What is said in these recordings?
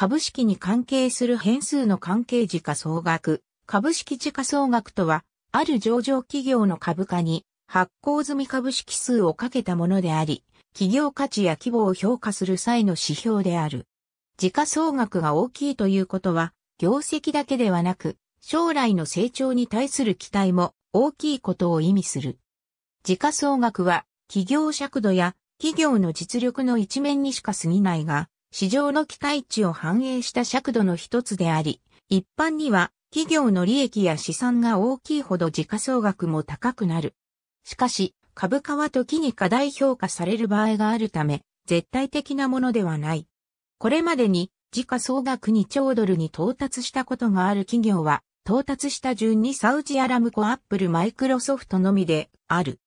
株式に関係する変数の関係時価総額、株式時価総額とは、ある上場企業の株価に発行済み株式数をかけたものであり、企業価値や規模を評価する際の指標である。時価総額が大きいということは、業績だけではなく、将来の成長に対する期待も大きいことを意味する。時価総額は、企業尺度や企業の実力の一面にしか過ぎないが、市場の期待値を反映した尺度の一つであり、一般には企業の利益や資産が大きいほど時価総額も高くなる。しかし、株価は時に過大評価される場合があるため、絶対的なものではない。これまでに時価総額2兆ドルに到達したことがある企業は、到達した順にサウジアラムコアップルマイクロソフトのみである。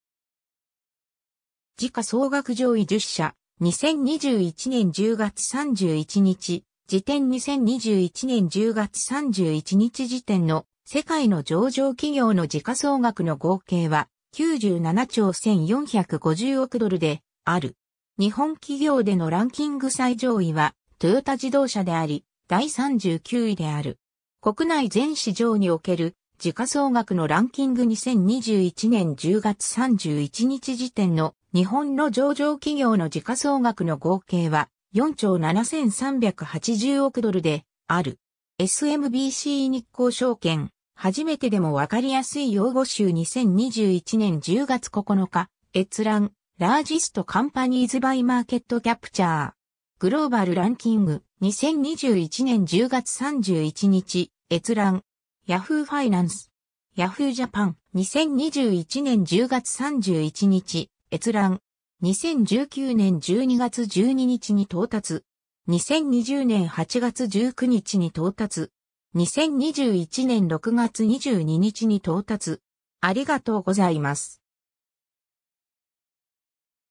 時価総額上位10社、2021年10月31日、時点2021年10月31日時点の世界の上場企業の時価総額の合計は97兆1450億ドルである。日本企業でのランキング最上位はトヨタ自動車であり、第39位である。国内全市場における時価総額のランキング2021年10月31日時点の日本の上場企業の時価総額の合計は4兆7380億ドルである。SMBC 日興証券、初めてでもわかりやすい用語集2021年10月9日、閲覧、ラージストカンパニーズバイマーケットキャプチャー。グローバルランキング、2021年10月31日、閲覧、Yahoo ファイナンス。Yahoo Japan 2021年10月31日、閲覧。2019年12月12日に到達。2020年8月19日に到達。2021年6月22日に到達。ありがとうございます。